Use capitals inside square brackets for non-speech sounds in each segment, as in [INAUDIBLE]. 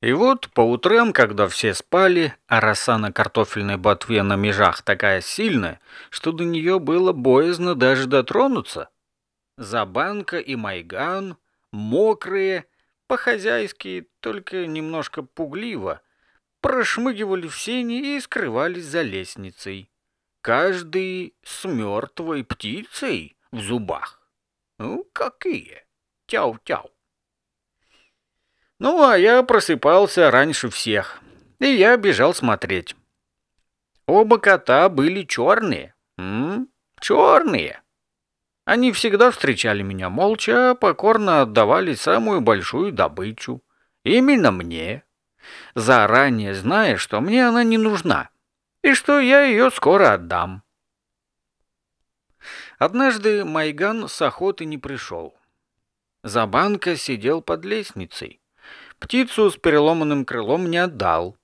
И вот по утрам, когда все спали, а роса на картофельной ботве на межах такая сильная, что до нее было боязно даже дотронуться. Забанка и Майган, мокрые, по-хозяйски, только немножко пугливо, прошмыгивали в сени и скрывались за лестницей. Каждый с мертвой птицей в зубах. Ну, какие? Тяу-тяу. Ну, а я просыпался раньше всех, и я бежал смотреть. Оба кота были черные. М -м, черные. Они всегда встречали меня молча, покорно отдавали самую большую добычу. Именно мне. Заранее зная, что мне она не нужна, и что я ее скоро отдам. Однажды Майган с охоты не пришел. Забанка сидел под лестницей Птицу с переломанным крылом не отдал.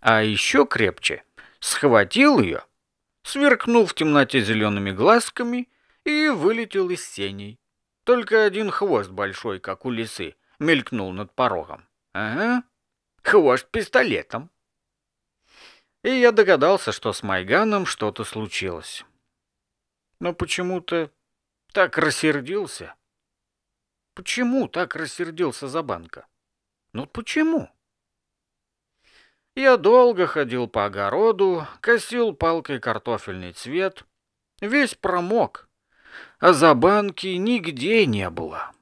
А еще крепче схватил ее, сверкнул в темноте зелеными глазками и вылетел из сеней. Только один хвост большой, как у лисы, мелькнул над порогом. Ага, хвост пистолетом. И я догадался, что с Майганом что-то случилось. Но почему-то так рассердился. Почему так рассердился за банка? Ну почему? Я долго ходил по огороду, косил палкой картофельный цвет, весь промок, а за банки нигде не было.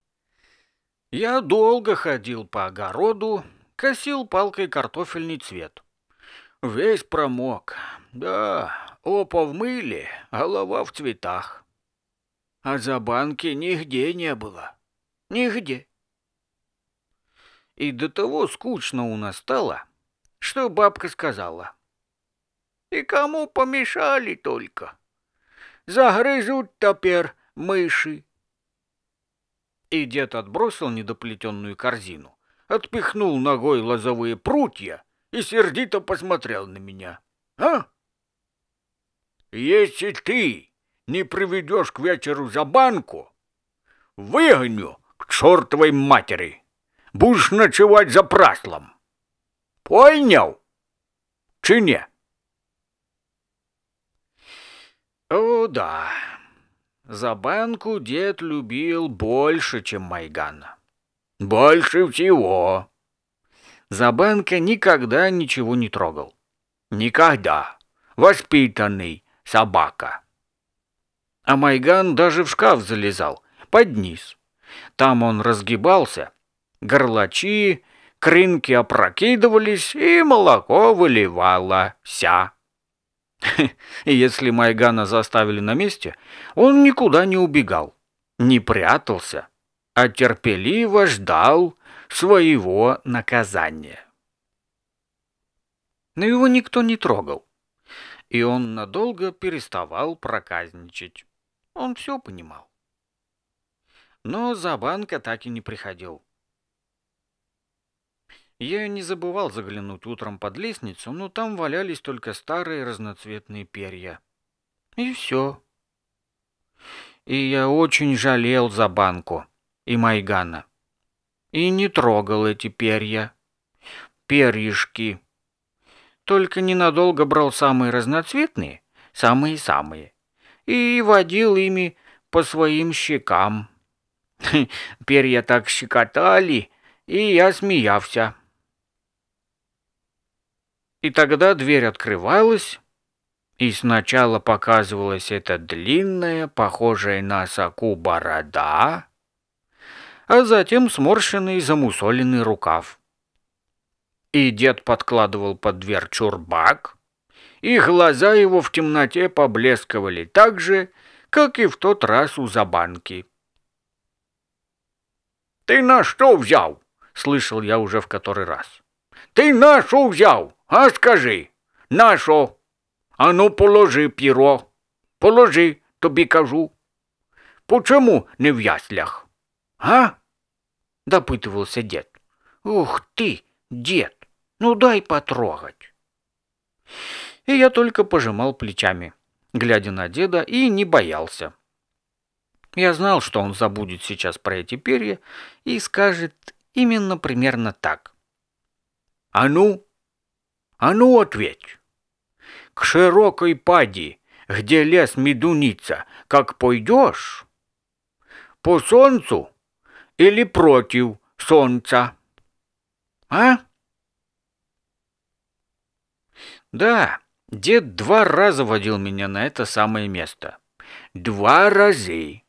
Я долго ходил по огороду, косил палкой картофельный цвет. Весь промок, да, опа в мыле, голова а в цветах. А за банки нигде не было. Нигде. И до того скучно у нас стало, что бабка сказала. И кому помешали только? Загрызут теперь мыши. И дед отбросил недоплетенную корзину, отпихнул ногой лозовые прутья и сердито посмотрел на меня. А? Если ты не приведешь к вечеру за банку, выгоню к чертовой матери будешь ночевать за праслом. Понял? Чи не? О, да. За банку дед любил больше, чем Майгана. Больше всего. За Забанка никогда ничего не трогал. Никогда. Воспитанный собака. А Майган даже в шкаф залезал, под низ. Там он разгибался, горлачи, крынки опрокидывались и молоко выливалося. [LAUGHS] И если Майгана заставили на месте, он никуда не убегал, не прятался, а терпеливо ждал своего наказания. Но его никто не трогал, и он надолго переставал проказничать. Он все понимал. Но за банка так и не приходил. Я не забывал заглянуть утром под лестницу, но там валялись только старые разноцветные перья. И все. И я очень жалел за банку и Майгана. И не трогал эти перья. Перьишки. Только ненадолго брал самые разноцветные, самые-самые, и водил ими по своим щекам. [LAUGHS] Перья так щекотали, и я смеялся. И тогда дверь открывалась, и сначала показывалась эта длинная, похожая на соку борода, а затем сморщенный замусоленный рукав. И дед подкладывал под дверь чурбак, и глаза его в темноте поблескивали так же, как и в тот раз у Забанки. «Ты на что взял?» — слышал я уже в который раз. «Ты на что взял?» А скажи, на А ну положи піро, положи, тобі кажу. Почому не в яслях? А? допытывался дед. Ух ты, дед, ну дай потрогать. И я только пожимал плечами, глядя на деда, и не боялся. Я знал, что он забудет сейчас про эти перья и скажет именно примерно так. «А ну, а ну ответь. К широкой пади, где лес медуница, как пойдешь? По солнцу или против солнца? А? Да, дед два раза водил меня на это самое место. Два раза.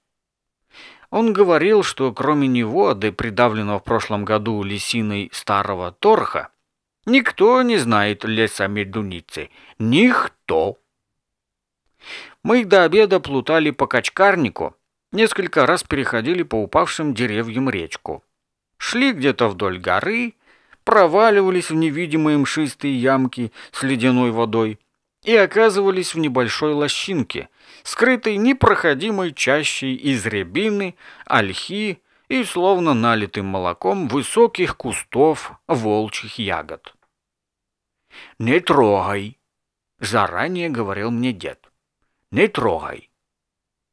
Он говорил, что кроме него, да и придавленного в прошлом году лисиной старого торха, Никто не знает леса Медуницы. Никто. Мы до обеда плутали по качкарнику, несколько раз переходили по упавшим деревьям речку. Шли где-то вдоль горы, проваливались в невидимые мшистые ямки с ледяной водой и оказывались в небольшой лощинке, скрытой непроходимой чащей из рябины, ольхи и словно налитым молоком высоких кустов волчьих ягод. «Не трогай!» – заранее говорил мне дед. «Не трогай!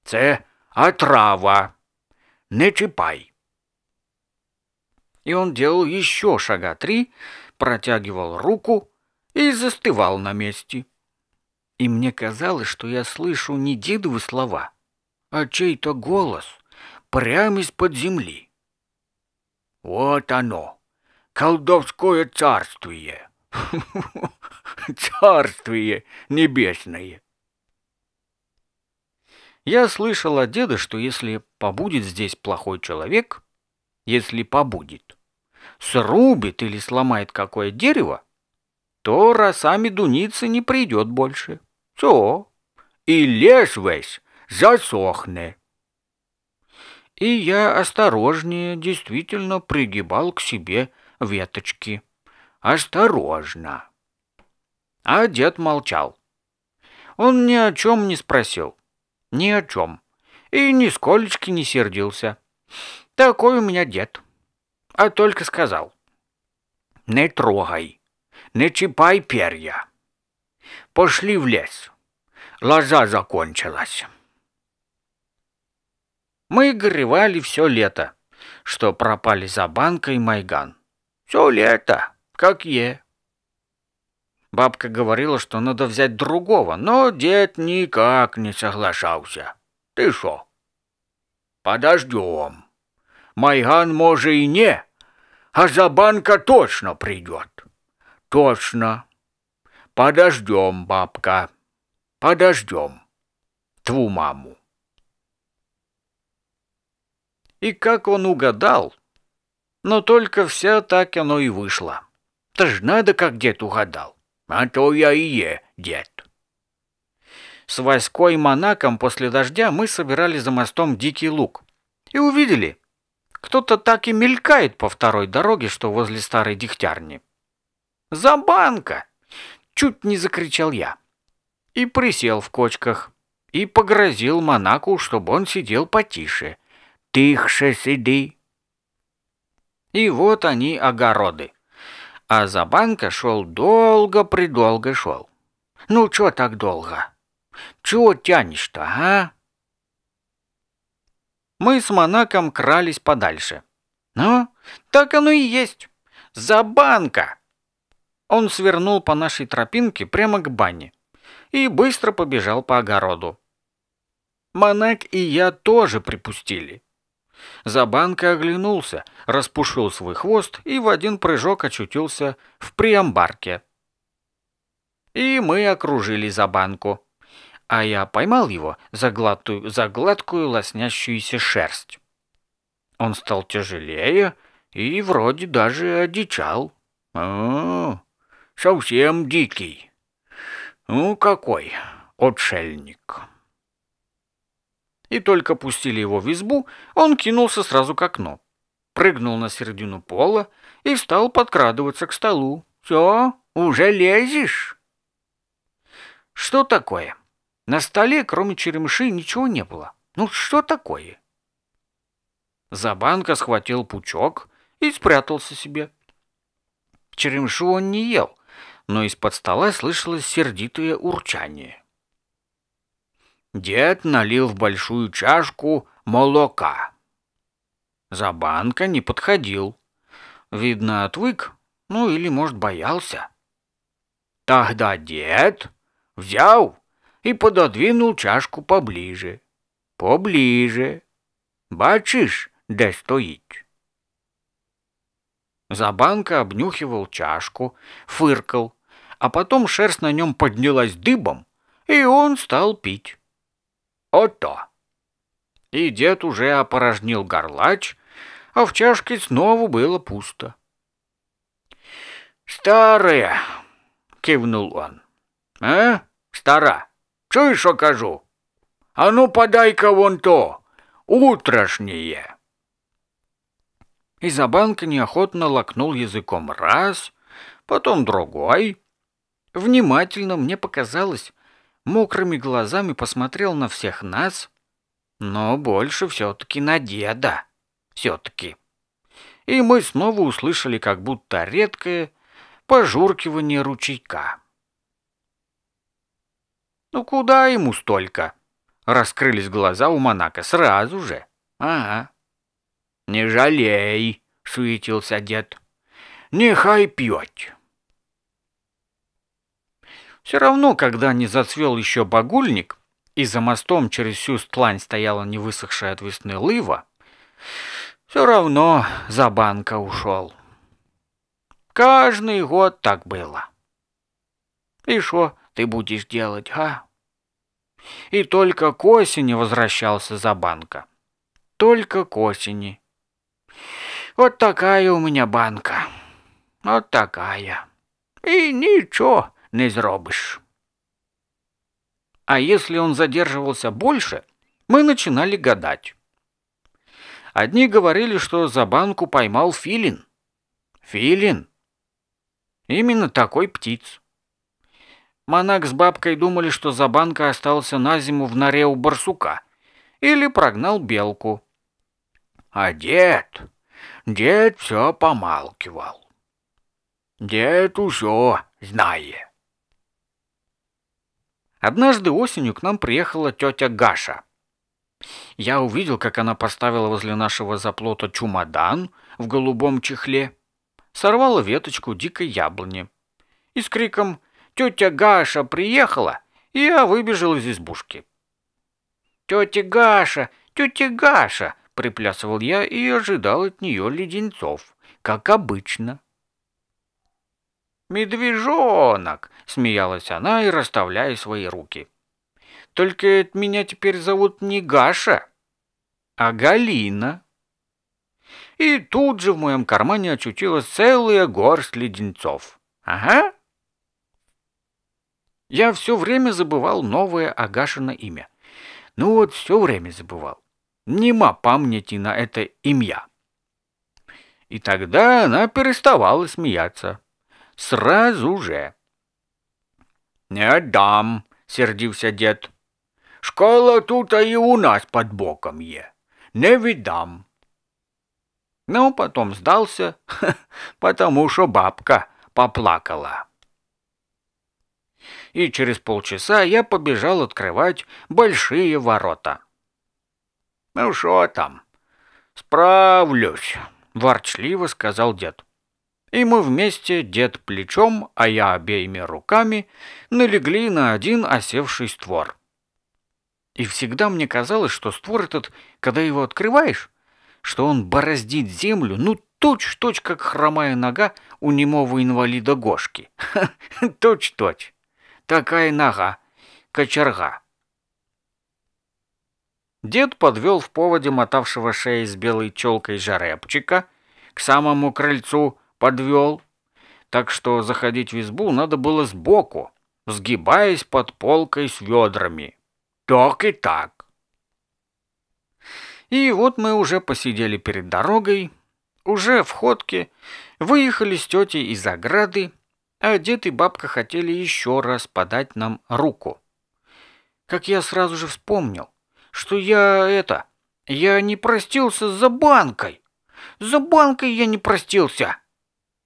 Це отрава! Не чипай!» И он делал еще шага три, протягивал руку и застывал на месте. И мне казалось, что я слышу не дедовы слова, а чей-то голос прямо из-под земли. «Вот оно, колдовское царствие!» [LAUGHS] Царствие небесное! Я слышал от деда, что если побудет здесь плохой человек, если побудет, срубит или сломает какое дерево, то росами медуницы не придет больше. Все. И лес весь засохнет. И я осторожнее действительно пригибал к себе веточки осторожно. А дед молчал. Он ни о чем не спросил. Ни о чем. И нисколечки не сердился. Такой у меня дед. А только сказал. Не трогай, не чипай перья. Пошли в лес. Лоза закончилась. Мы горевали все лето, что пропали за банкой Майган. Все лето как е. Бабка говорила, что надо взять другого, но дед никак не соглашался. Ты шо? Подождем. Майган, может, и не, а Забанка точно придет. Точно. Подождем, бабка, подождем. Тву маму. И как он угадал, но только все так оно и вышло. Ты ж надо, как дед угадал. А то я и е, дед. С Васько и Монаком после дождя мы собирали за мостом дикий лук. И увидели. Кто-то так и мелькает по второй дороге, что возле старой дегтярни. «Забанка!» — чуть не закричал я. И присел в кочках, и погрозил Монаку, чтобы он сидел потише. «Тихше сиди!» И вот они, огороды. А за банка шел долго-предолго шел. Ну, чё так долго? Чего тянешь-то, а? Мы с Монаком крались подальше. Ну, так оно и есть. За банка. Он свернул по нашей тропинке прямо к бане и быстро побежал по огороду. Монак и я тоже припустили. Забанка оглянулся, распушил свой хвост и в один прыжок очутился в приамбарке. И мы окружили Забанку. А я поймал его за гладкую, за гладкую лоснящуюся шерсть. Он стал тяжелее и вроде даже одичал. О, совсем дикий. Ну какой, отшельник и только пустили его в избу, он кинулся сразу к окну. Прыгнул на середину пола и стал подкрадываться к столу. «Все, уже лезешь?» «Что такое?» На столе, кроме черемши, ничего не было. «Ну что такое?» Забанка схватил пучок и спрятался себе. Черемшу он не ел, но из-под стола слышалось сердитое урчание. Дед налил в большую чашку молока. За банка не подходил. Видно, отвык, ну или, может, боялся. Тогда дед взял и пододвинул чашку поближе. Поближе. Бачишь, де стоит. Забанка обнюхивал чашку, фыркал, а потом шерсть на нем поднялась дыбом, и он стал пить. Ото. И дед уже опорожнил горлач, а в чашке снова было пусто. «Старая!» — кивнул он. «А? Стара! Чуешь, кажу? А ну, подай-ка вон то! Утрошнее!» Изабанка неохотно лакнул языком раз, потом другой. Внимательно мне показалось, мокрыми глазами посмотрел на всех нас, но больше все-таки на деда. Все-таки. И мы снова услышали как будто редкое пожуркивание ручейка. «Ну куда ему столько?» Раскрылись глаза у монака сразу же. «Ага». «Не жалей», — суетился дед. «Нехай пьет». Все равно, когда не зацвел еще багульник, и за мостом через всю стлань стояла невысохшая от весны лыва, все равно за банка ушел. Каждый год так было. И что ты будешь делать, а? И только к осени возвращался за банка. Только к осени. Вот такая у меня банка. Вот такая. И ничего, не зробиш. А если он задерживался больше, мы начинали гадать. Одни говорили, что за банку поймал филин. Филин. Именно такой птиц. Монак с бабкой думали, что за Забанка остался на зиму в норе у барсука или прогнал белку. А дед, дед все помалкивал. Дед усе знает. Однажды осенью к нам приехала тетя Гаша. Я увидел, как она поставила возле нашего заплота чумодан в голубом чехле, сорвала веточку дикой яблони. И с криком «Тетя Гаша приехала!» я выбежал из избушки. «Тетя Гаша! Тетя Гаша!» — приплясывал я и ожидал от нее леденцов, как обычно. «Медвежонок!» – смеялась она и расставляя свои руки. «Только меня теперь зовут не Гаша, а Галина». И тут же в моем кармане очутилась целая горсть леденцов. «Ага!» Я все время забывал новое Агашино имя. Ну вот все время забывал. Нема памяти на это имя. И тогда она переставала смеяться. Сразу же. «Не отдам», — сердился дед. «Школа тут а и у нас под боком е. Не видам. Ну, потом сдался, [LAUGHS] потому что бабка поплакала. И через полчаса я побежал открывать большие ворота. «Ну, что там? Справлюсь», — ворчливо сказал дед и мы вместе, дед плечом, а я обеими руками, налегли на один осевший створ. И всегда мне казалось, что створ этот, когда его открываешь, что он бороздит землю, ну, точь-в-точь, -точь, как хромая нога у немого инвалида Гошки. [LAUGHS] Точь-точь. Такая нога. Кочерга. Дед подвел в поводе мотавшего шеи с белой челкой жаребчика к самому крыльцу, подвел. Так что заходить в избу надо было сбоку, сгибаясь под полкой с ведрами. Так и так. И вот мы уже посидели перед дорогой, уже в ходке, выехали с тетей из ограды, а дед и бабка хотели еще раз подать нам руку. Как я сразу же вспомнил, что я это... Я не простился за банкой. За банкой я не простился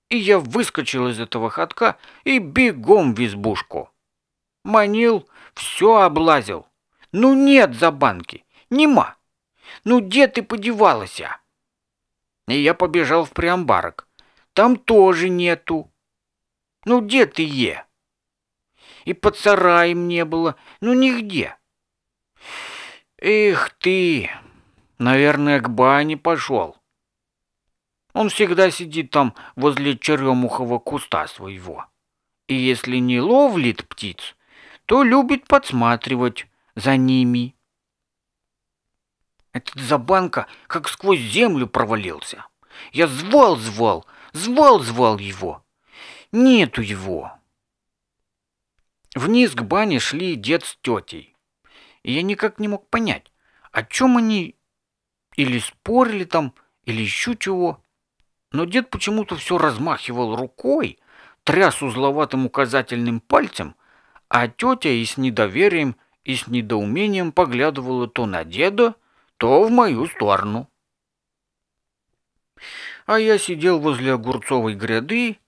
и я выскочил из этого ходка и бегом в избушку. Манил, все облазил. Ну нет за банки, нема. Ну где ты подевалась? А? И я побежал в приамбарок. Там тоже нету. Ну где ты е? И под сараем не было, ну нигде. Эх ты, наверное, к бане пошел. Он всегда сидит там возле черемухового куста своего. И если не ловлит птиц, то любит подсматривать за ними. Этот Забанка как сквозь землю провалился. Я звал-звал, звал-звал его. Нету его. Вниз к бане шли дед с тетей. И я никак не мог понять, о чем они или спорили там, или еще чего. Но дед почему-то все размахивал рукой, тряс узловатым указательным пальцем, а тетя и с недоверием, и с недоумением поглядывала то на деда, то в мою сторону. А я сидел возле огурцовой гряды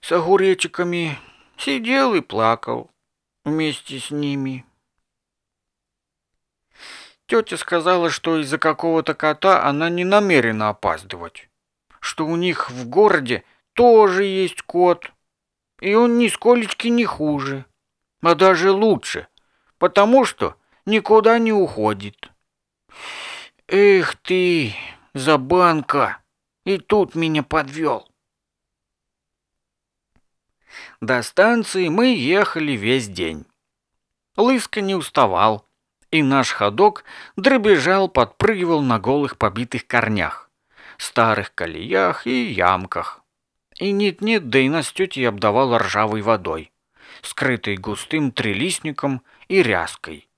с огуречиками, сидел и плакал вместе с ними. Тетя сказала, что из-за какого-то кота она не намерена опаздывать что у них в городе тоже есть кот, и он нисколечки не хуже, а даже лучше, потому что никуда не уходит. Эх ты, забанка, и тут меня подвел. До станции мы ехали весь день. Лыска не уставал, и наш ходок дребежал, подпрыгивал на голых побитых корнях старых колеях и ямках. И нет-нет, да и Настеть и ржавой водой, скрытой густым трелистником и ряской.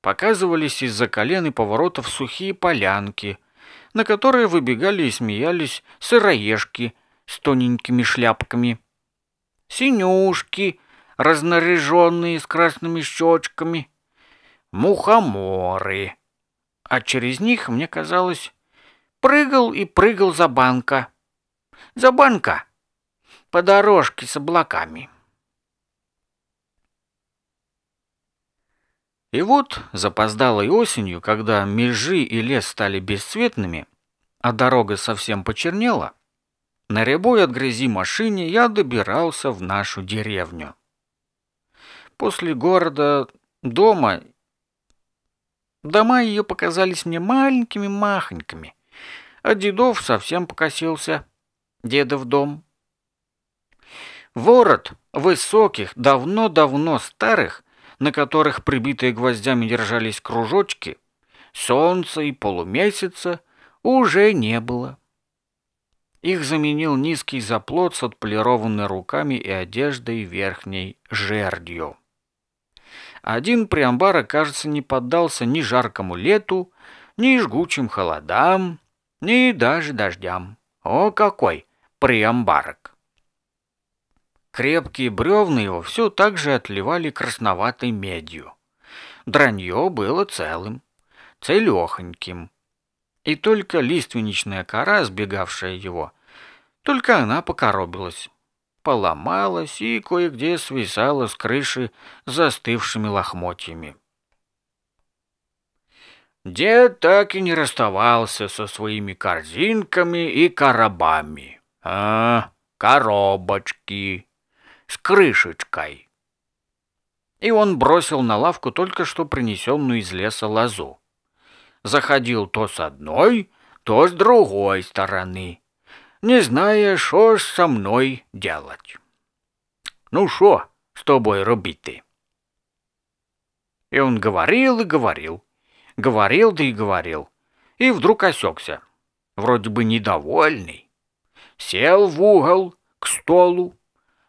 Показывались из-за колен и поворотов сухие полянки, на которые выбегали и смеялись сыроежки с тоненькими шляпками. Синюшки, разнаряженные с красными щечками. Мухоморы. А через них, мне казалось, прыгал и прыгал за банка. За банка по дорожке с облаками. И вот запоздалой осенью, когда межи и лес стали бесцветными, а дорога совсем почернела, на рябой от грязи машине я добирался в нашу деревню. После города дома дома ее показались мне маленькими-махонькими, а дедов совсем покосился. Дедов дом. Ворот высоких, давно-давно старых, на которых прибитые гвоздями держались кружочки, солнца и полумесяца уже не было. Их заменил низкий заплот с отполированной руками и одеждой верхней жердью. Один приамбар, кажется, не поддался ни жаркому лету, ни жгучим холодам, и даже дождям. О, какой! Приамбарок! Крепкие бревна его все так же отливали красноватой медью. Дранье было целым, целехоньким. И только лиственничная кора, сбегавшая его, только она покоробилась, поломалась и кое-где свисала с крыши застывшими лохмотьями. Дед так и не расставался со своими корзинками и коробами. А, коробочки с крышечкой. И он бросил на лавку только что принесенную из леса лозу. Заходил то с одной, то с другой стороны, не зная, что ж со мной делать. «Ну что с тобой ты? И он говорил и говорил, Говорил да и говорил. И вдруг осекся. Вроде бы недовольный. Сел в угол, к столу.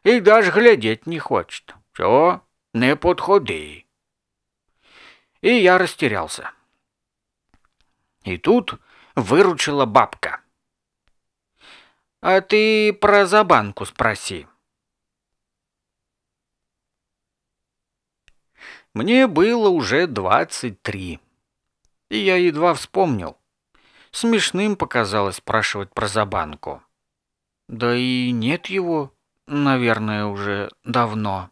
И даже глядеть не хочет. Все, не подходи. И я растерялся. И тут выручила бабка. «А ты про забанку спроси», Мне было уже двадцать три и я едва вспомнил. Смешным показалось спрашивать про Забанку. Да и нет его, наверное, уже давно.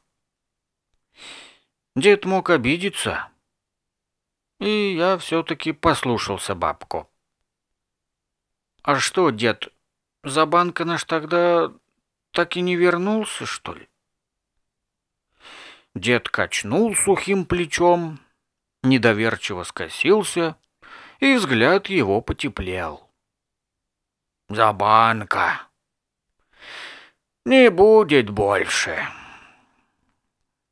Дед мог обидеться. И я все-таки послушался бабку. «А что, дед, Забанка наш тогда так и не вернулся, что ли?» Дед качнул сухим плечом, недоверчиво скосился, и взгляд его потеплел. За банка Не будет больше.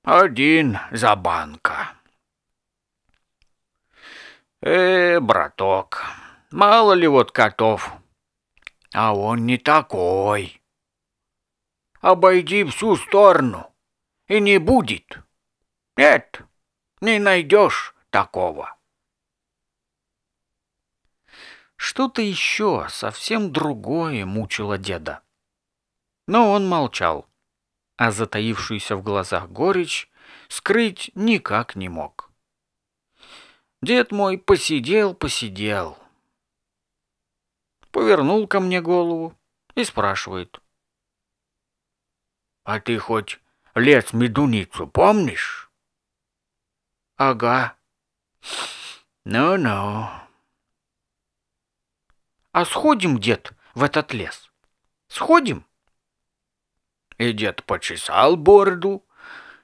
Один забанка!» «Э, браток, мало ли вот котов, а он не такой. Обойди всю сторону, и не будет. Нет, не найдешь такого. Что-то еще, совсем другое мучило деда. Но он молчал, а затаившуюся в глазах горечь скрыть никак не мог. Дед мой посидел, посидел. Повернул ко мне голову и спрашивает. «А ты хоть лес-медуницу помнишь?» «Ага», ну-ну. А сходим, дед, в этот лес? Сходим? И дед почесал бороду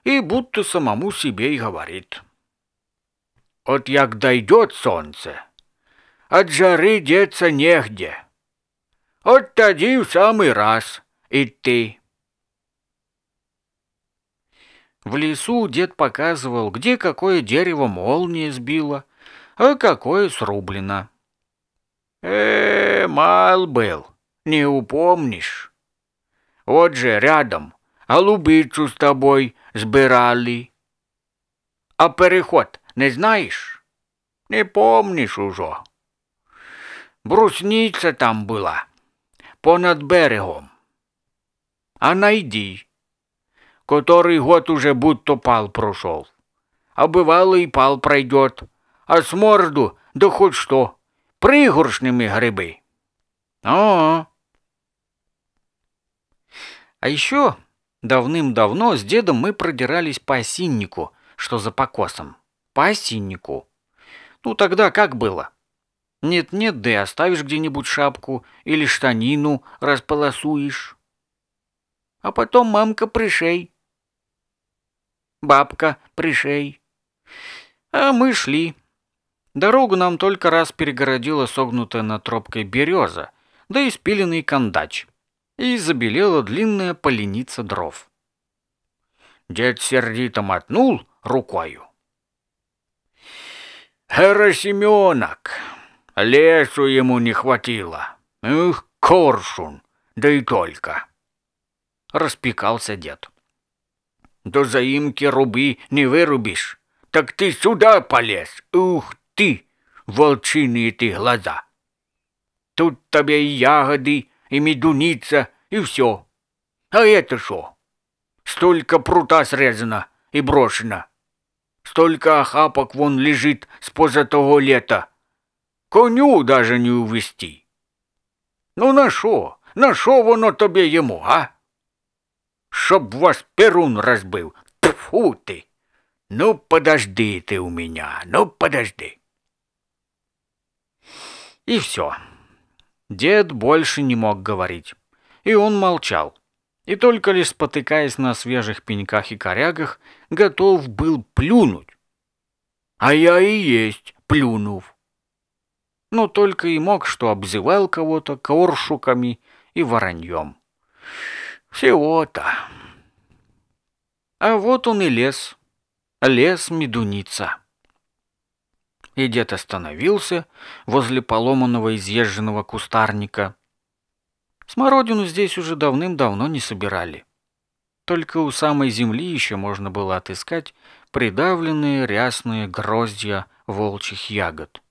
и будто самому себе и говорит. Вот як дойдет солнце, от жары деться негде. Вот тоди в самый раз и ты. В лесу дед показывал, где какое дерево молния сбило, а какое срублено. Э, э мал был, не упомнишь. Вот же рядом голубицу а с тобой сбирали. А переход не знаешь? Не помнишь уже. Брусница там была, понад берегом. А найди, который год уже будто пал прошел. А бывало и пал пройдет, а с морду да хоть что, пригоршнями грибы. О, -о, -о. А, а еще давным-давно с дедом мы продирались по осиннику, что за покосом. По осиннику. Ну тогда как было? Нет-нет, да и оставишь где-нибудь шапку или штанину располосуешь. А потом мамка пришей бабка, пришей. А мы шли. Дорогу нам только раз перегородила согнутая над тропкой береза, да и спиленный кандач. И забелела длинная поленица дров. Дед сердито мотнул рукою. «Хера Семенок! Лесу ему не хватило! Ух, коршун! Да и только!» Распекался дед. До заимки руби не вырубишь. Так ты сюда полез. Ух ты, волчиные ты глаза. Тут тебе и ягоды, и медуница, и все. А это что? Столько прута срезано и брошено. Столько охапок вон лежит с поза того лета. Коню даже не увести. Ну на шо? На шо воно тобі йому, а? Чтоб вас перун разбил. Тьфу ты! Ну, подожди ты у меня, ну, подожди. И все. Дед больше не мог говорить. И он молчал. И только лишь спотыкаясь на свежих пеньках и корягах, готов был плюнуть. А я и есть плюнув. Но только и мог, что обзывал кого-то коршуками и вороньем. Всего-то. А вот он и лес. Лес Медуница. И дед остановился возле поломанного изъезженного кустарника. Смородину здесь уже давным-давно не собирали. Только у самой земли еще можно было отыскать придавленные рясные гроздья волчьих ягод.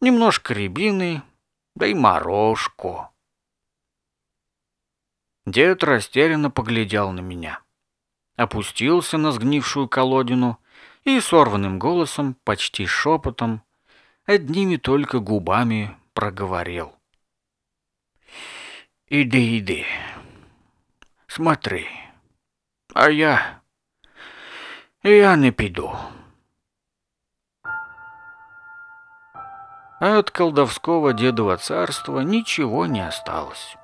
Немножко рябины, да и морожку. Дед растерянно поглядел на меня. Опустился на сгнившую колодину и сорванным голосом, почти шепотом, одними только губами проговорил. «Иди, иди, смотри, а я... я не пойду. А от колдовского дедова царства ничего не осталось.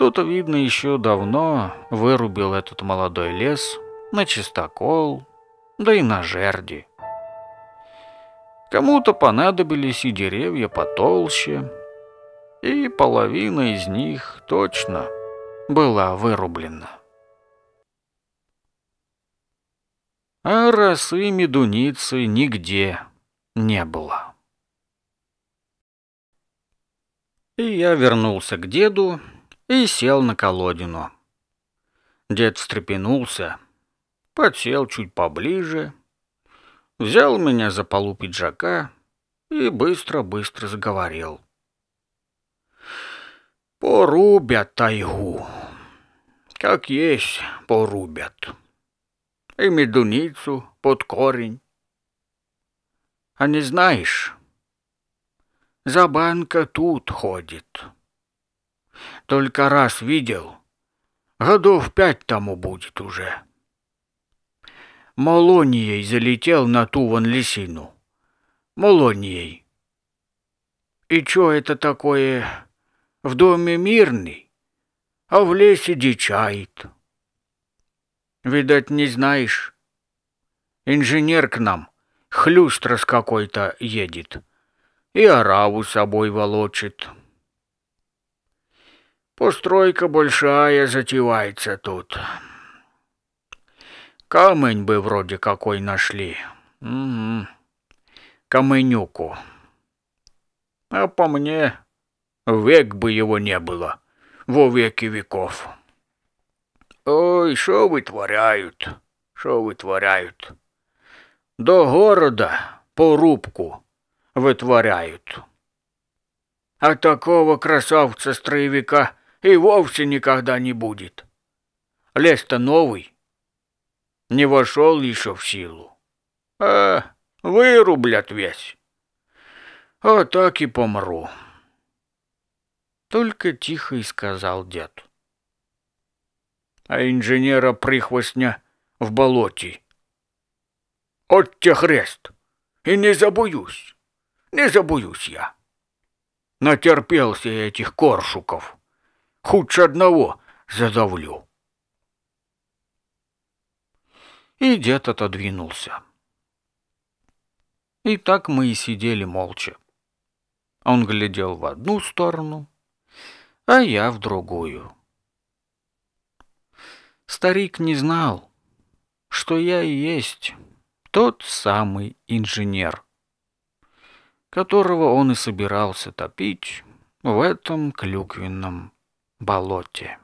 Кто-то, видно, еще давно вырубил этот молодой лес на чистокол, да и на жерди. Кому-то понадобились и деревья потолще, и половина из них точно была вырублена. А росы медуницы нигде не было. И я вернулся к деду и сел на колодину. Дед встрепенулся, подсел чуть поближе, взял меня за полу пиджака и быстро-быстро заговорил. «Порубят тайгу, как есть порубят, и медуницу под корень. А не знаешь, За банка тут ходит». Только раз видел. Годов пять тому будет уже. Молонией залетел на ту вон лесину. Молонией. И чё это такое? В доме мирный, а в лесе дичает. Видать, не знаешь. Инженер к нам, хлюстрос какой-то, едет. И ораву собой волочит. Постройка большая затевается тут. Камень бы вроде какой нашли. Угу. Каменюку. А по мне, век бы его не было, во веки веков. Ой, шо вытворяют, шо вытворяют. До города порубку вытворяют. А такого красавца-строевика и вовсе никогда не будет. Лес-то новый, не вошел еще в силу. А вырублят весь. А так и помру. Только тихо и сказал дед. А инженера-прихвостня в болоте. От те хрест. И не забоюсь. Не забоюсь я. Натерпелся я этих коршуков. Худше одного задавлю. И дед отодвинулся. И так мы и сидели молча. Он глядел в одну сторону, а я в другую. Старик не знал, что я и есть тот самый инженер, которого он и собирался топить в этом клюквенном болоте.